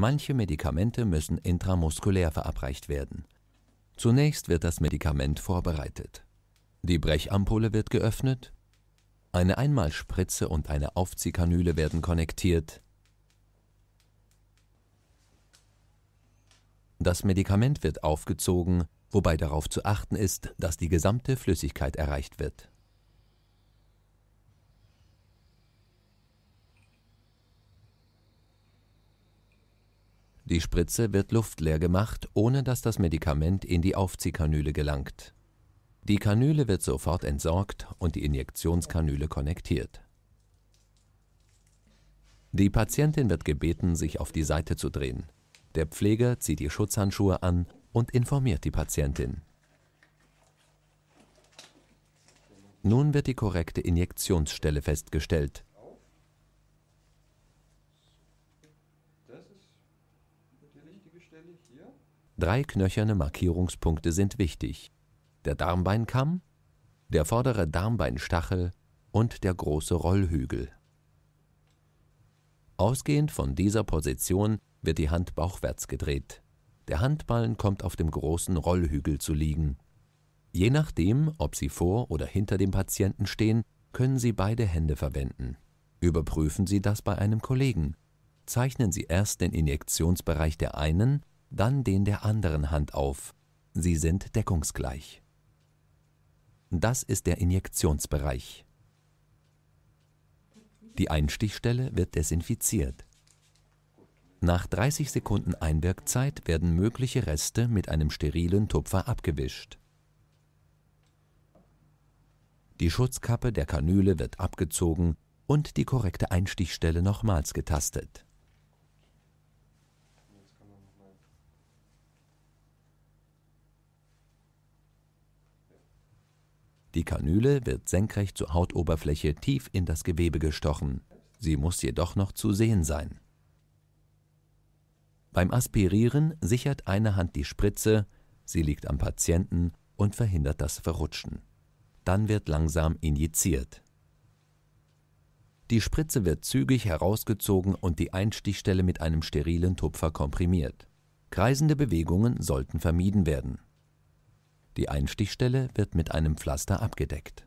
Manche Medikamente müssen intramuskulär verabreicht werden. Zunächst wird das Medikament vorbereitet. Die Brechampulle wird geöffnet, eine Einmalspritze und eine Aufziehkanüle werden konnektiert. Das Medikament wird aufgezogen, wobei darauf zu achten ist, dass die gesamte Flüssigkeit erreicht wird. Die Spritze wird luftleer gemacht, ohne dass das Medikament in die Aufziehkanüle gelangt. Die Kanüle wird sofort entsorgt und die Injektionskanüle konnektiert. Die Patientin wird gebeten, sich auf die Seite zu drehen. Der Pfleger zieht die Schutzhandschuhe an und informiert die Patientin. Nun wird die korrekte Injektionsstelle festgestellt. wichtige Stelle hier. Drei knöcherne Markierungspunkte sind wichtig. Der Darmbeinkamm, der vordere Darmbeinstachel und der große Rollhügel. Ausgehend von dieser Position wird die Hand bauchwärts gedreht. Der Handballen kommt auf dem großen Rollhügel zu liegen. Je nachdem, ob Sie vor oder hinter dem Patienten stehen, können Sie beide Hände verwenden. Überprüfen Sie das bei einem Kollegen Zeichnen Sie erst den Injektionsbereich der einen, dann den der anderen Hand auf. Sie sind deckungsgleich. Das ist der Injektionsbereich. Die Einstichstelle wird desinfiziert. Nach 30 Sekunden Einwirkzeit werden mögliche Reste mit einem sterilen Tupfer abgewischt. Die Schutzkappe der Kanüle wird abgezogen und die korrekte Einstichstelle nochmals getastet. Die Kanüle wird senkrecht zur Hautoberfläche tief in das Gewebe gestochen. Sie muss jedoch noch zu sehen sein. Beim Aspirieren sichert eine Hand die Spritze, sie liegt am Patienten und verhindert das Verrutschen. Dann wird langsam injiziert. Die Spritze wird zügig herausgezogen und die Einstichstelle mit einem sterilen Tupfer komprimiert. Kreisende Bewegungen sollten vermieden werden. Die Einstichstelle wird mit einem Pflaster abgedeckt